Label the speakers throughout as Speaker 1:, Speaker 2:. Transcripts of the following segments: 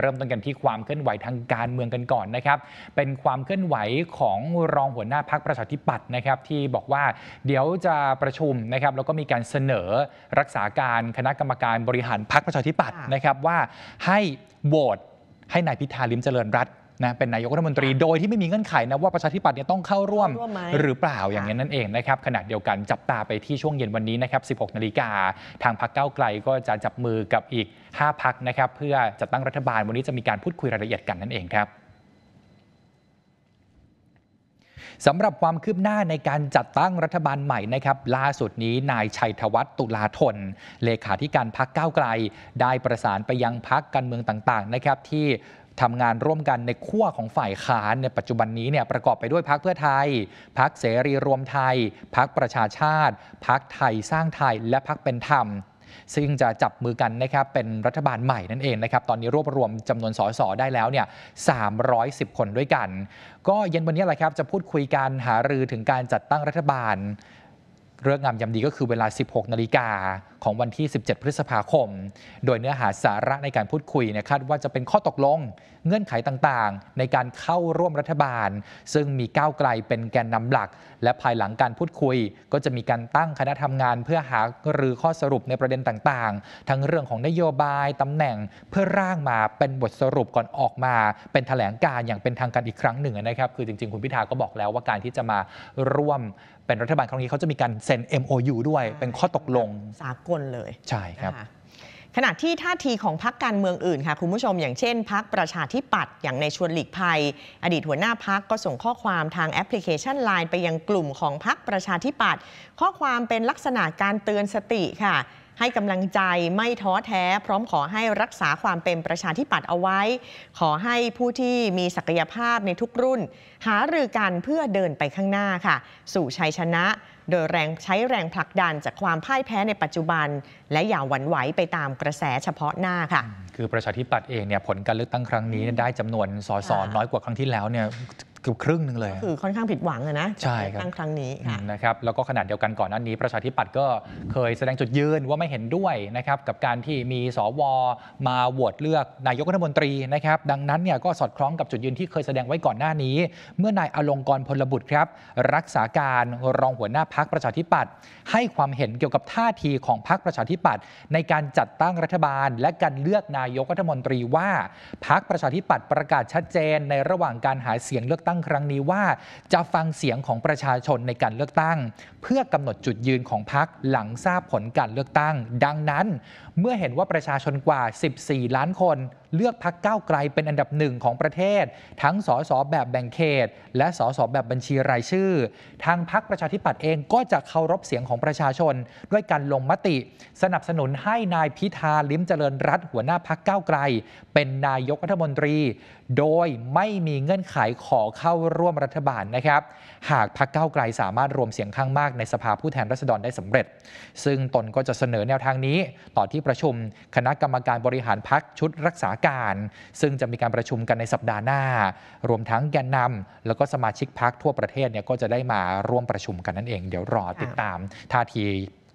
Speaker 1: เริ่มต้นกันที่ความเคลื่อนไหวทางการเมืองกันก่อนนะครับ เป็นความเคลื่อนไหวของรองหัวหน้าพักประชาธิปัตย์นะครับ ที่บอกว่าเดี๋ยวจะประชุมนะครับแล้วก็มีการเสนอรักษาการคณะกรรมการบริหารพักประชาธิปัตย์นะครับว่าให้โหวตให้นายพิธาลิมเจริญรัตนะเป็นนายกรัฐมนตรีโดยที่ไม่มีเงื่อนไขนะว่าประชาธิปัตย์เนี่ยต้องเข้าร่วมวมหรือเปล่าอย่างนี้นั่นเองนะครับขณะเดียวกันจับตาไปที่ช่วงเย็นวันนี้นะครับ 16 นาฬิกาทางพรรคก้าไกลก็จะจับมือกับอีก 5 พักนะครับเพื่อจัดตั้งรัฐบาลวันนี้จะมีการพูดคุยรายละเอียดกันนั่นเองครับสำหรับความคืบหน้าในการจัดตั้งรัฐบาลใหม่นะครับล่าสุดนี้นายชัยธวัฒน์ตุลาธนเลขาธิการพักก้าวไกลได้ประสานไปยังพักการเมืองต่างๆนะครับที่ทำงานร่วมกันในขั้วของฝ่ายค้านในปัจจุบันนี้เนี่ยประกอบไปด้วยพักเพื่อไทยพักเสรีรวมไทย พักประชาชาติ พักไทยสร้างไทย และพักเป็นธรรม ซึ่งจะจับมือกันนะครับ เป็นรัฐบาลใหม่นั่นเองนะครับ ตอนนี้รวบรวมจำนวนสสได้แล้วเนี่ย 310 คนด้วยกัน ก็เย็นวันนี้แหละครับจะพูดคุยกันหารือถึงการจัดตั้งรัฐบาลเรื่องงามยำดีก็คือเวลา 16 นาฬิกาของวันที่ 17 พฤษภาคม โดยเนื้อหาสาระในการพูดคุยนะคาดว่าจะเป็นข้อตกลงเงื่อนไขต่าง ๆ ในการเข้าร่วมรัฐบาล ซึ่งมีก้าวไกลเป็นแกนนำหลัก และภายหลังการพูดคุย ก็จะมีการตั้งคณะทำงานเพื่อหาหรือข้อสรุปในประเด็นต่าง ๆ ทั้งเรื่องของนโยบายตำแหน่งเพื่อร่างมาเป็นบทสรุปก่อนออกมา เป็นแถลงการอย่างเป็นทางการอีกครั้งหนึ่งนะครับ คือจริง ๆ คุณพิธาก็บอกแล้ว ว่าการที่จะมาร่วมเป็นรัฐบาลครั้งนี้เขาจะมีการเซ็น MOU ด้วยเป็นข้อตกลง
Speaker 2: สากลเลย ใช่ครับขณะที่ท่าทีของพักการเมืองอื่นค่ะ คุณผู้ชมอย่างเช่นพักประชาธิปัตย์อย่างในชวนหลีกภัย อดีตหัวหน้าพักก็ส่งข้อความทางแอปพลิเคชันไลน์ไปยังกลุ่มของพักประชาธิปัตย์ข้อความเป็นลักษณะการเตือนสติค่ะให้กำลังใจไม่ท้อแท้พร้อมขอให้รักษาความเป็นประชาธิปัตย์เอาไว้ ขอให้ผู้ที่มีศักยภาพในทุกรุ่น หารือกันเพื่อเดินไปข้างหน้าค่ะ สู่ชัยชนะ โดยแรงใช้แรงผลักดันจากความพ่ายแพ้ในปัจจุบันและอย่าหวั่นไหวไปตามกระแสเฉพาะหน้าค่ะ
Speaker 1: คือประชาธิปัตย์เองเนี่ยผลการเลือกตั้งครั้งนี้ได้จำนวนสสน้อยกว่าครั้งที่แล้วเนี่ยกือบครึ่งหนึ่งเลย็ค
Speaker 2: ือค่อนข้างผิดหวังนะใช่ครับครั้งนี้
Speaker 1: นะครับแล้วก็ขนาดเดียวกันก่อนหน้านี้ประชาธิปัตย์ก็เคยแสดงจุดยืนว่าไม่เห็นด้วยนะครับกับการที่มีสวมาโหวตเลือกนายกรัฐมนตรีนะครับดังนั้นเนี่ยก็สอดคล้องกับจุดยืนที่เคยแสดงไว้ก่อนหน้านี้ เมื่อนายอลงกรพลบุตรครับรักษาการรองหัวหน้าพักประชาธิปัตย์ให้ความเห็นเกี่ยวกับท่าทีของพักประชาธิปัตย์ในการจัดตั้งรัฐบาล และการเลือกนายกรัฐมนตรีว่าพักประชาธิปัตย์ประกาศชัดเจน ในระหว่างการหาเสียงเลือกตั้งั้งครั้งนี้ว่าจะฟังเสียงของประชาชนในการเลือกตั้ง เพื่อกำหนดจุดยืนของพรรคหลังทราบผลการเลือกตั้ง ดังนั้นเมื่อเห็นว่าประชาชนกว่า 14 ล้านคนเลือกพักก้าวไกลเป็นอันดับหนึ่งของประเทศ ทั้งสสแบบแบ่งเขต และสสแบบบัญชีรายชื่อ ทางพักประชาธิปัตย์เองก็จะเคารพเสียงของประชาชนด้วยการลงมติ สนับสนุนให้นายพิธาลิ้มเจริญรัตหัวหน้าพักก้าวไกล เป็นนายกรัฐมนตรี โดยไม่มีเงื่อนไขขอขเข้าร่วมรัฐบาลนะครับ หากพรรคก้าวไกลสามารถรวมเสียงข้างมากในสภาผู้แทนราษฎรได้สำเร็จ ซึ่งตนก็จะเสนอแนวทางนี้ ต่อที่ประชุมคณะกรรมการบริหารพรรคชุดรักษาการ ซึ่งจะมีการประชุมกันในสัปดาห์หน้า รวมทั้งแกนนำ แล้วก็สมาชิกพรรคทั่วประเทศเนี่ยก็จะได้มาร่วมประชุมกันนั่นเอง เดี๋ยวรอติดตามท่าที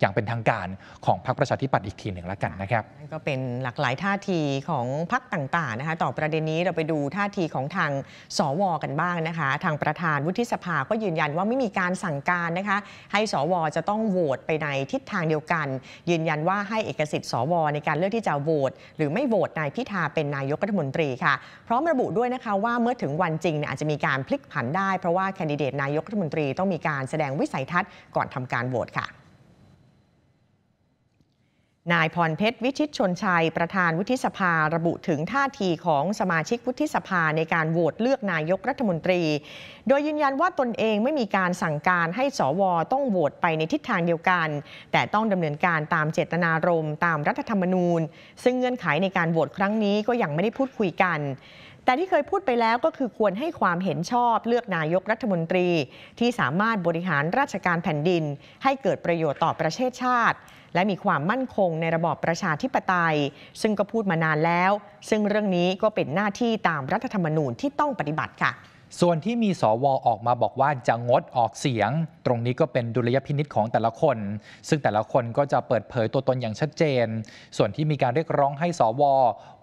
Speaker 1: อย่างเป็นทางการของพรรคประชาธิปัตย์อีกทีหนึ่งแล้วกันนะครับ
Speaker 2: ก็เป็นหลากหลายท่าทีของพรรคต่างๆนะคะต่อประเด็นนี้เราไปดูท่าทีของทางสวกันบ้างนะคะทางประธานวุฒิสภาก็ยืนยันว่าไม่มีการสั่งการนะคะให้สวจะต้องโหวตไปในทิศทางเดียวกัน ยืนยันว่าให้เอกสิทธิ์สวในการเลือกที่จะโหวตหรือไม่โหวตนายพิธาเป็นนายกรัฐมนตรี ค่ะพร้อมระบุด้วยนะคะว่าเมื่อถึงวันจริงน่อาจจะมีการพลิกผันได้เพราะว่าแคนดิเดตนายกรัฐมนตรีต้องมีการแสดงวิสัยทัศน์ก่อนทำการโหวตค่ะนายพรเพชรวิชิตชนชัยประธานวุฒิสภา ระบุถึงท่าทีของสมาชิกวุฒิสภาในการโหวตเลือกนายกรัฐมนตรี โดยยืนยันว่าตนเองไม่มีการสั่งการให้สวต้องโหวตไปในทิศทางเดียวกัน แต่ต้องดำเนินการตามเจตนารมณ์ตามรัฐธรรมนูญ ซึ่งเงื่อนไขในการโหวตครั้งนี้ก็ยังไม่ได้พูดคุยกันแต่ที่เคยพูดไปแล้วก็คือควรให้ความเห็นชอบเลือกนายกรัฐมนตรี ที่สามารถบริหารราชการแผ่นดินให้เกิดประโยชน์ต่อประเทศชาติ และมีความมั่นคงในระบอบประชาธิปไตย ซึ่งก็พูดมานานแล้ว ซึ่งเรื่องนี้ก็เป็นหน้าที่ตามรัฐธรรมนูญที่ต้องปฏิบัติค่ะส่วนที่มีสวออกมาบอกว่าจะ
Speaker 1: งดออกเสียง ตรงนี้ก็เป็นดุลยพินิษของแต่ละคน ซึ่งแต่ละคนก็จะเปิดเผยตัวตนอย่างชัดเจน ส่วนที่มีการเรียกร้องให้สว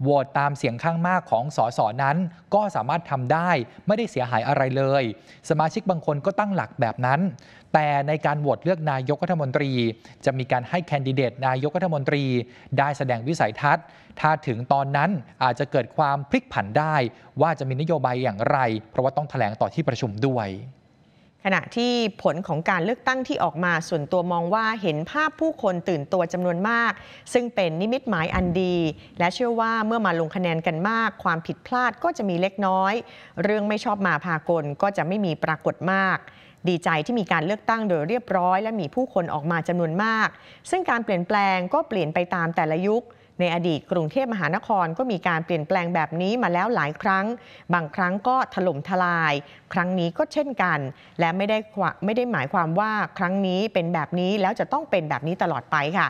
Speaker 1: โหวตตามเสียงข้างมากของสสนั้น ก็สามารถทำได้ไม่ได้เสียหายอะไรเลย สมาชิกบางคนก็ตั้งหลักแบบนั้นแต่ในการโหวตเลือกนายกรัฐมนตรี จะมีการให้แคนดิเดตนายกรัฐมนตรีได้แสดงวิสัยทัศน์ ถ้าถึงตอนนั้นอาจจะเกิดความพลิกผันได้ ว่าจะมีนโยบายอย่างไร เพราะว่าต้องถแถลงต่อที่ประชุมด้วย
Speaker 2: ขณะที่ผลของการเลือกตั้งที่ออกมาส่วนตัวมองว่าเห็นภาพผู้คนตื่นตัวจำนวนมาก ซึ่งเป็นนิมิตหมายอันดี และเชื่อว่าเมื่อมาลงคะแนนกันมาก ความผิดพลาดก็จะมีเล็กน้อย เรื่องไม่ชอบมาพากลก็จะไม่มีปรากฏมากดีใจที่มีการเลือกตั้งโดยเรียบร้อย และมีผู้คนออกมาจำนวนมาก ซึ่งการเปลี่ยนแปลงก็เปลี่ยนไปตามแต่ละยุค ในอดีตกรุงเทพมหานครก็มีการเปลี่ยนแปลงแบบนี้มาแล้วหลายครั้ง บางครั้งก็ถล่มทลาย ครั้งนี้ก็เช่นกัน และไม่ได้ไม่ได้หมายความว่าครั้งนี้เป็นแบบนี้แล้วจะต้องเป็นแบบนี้ตลอดไปค่ะ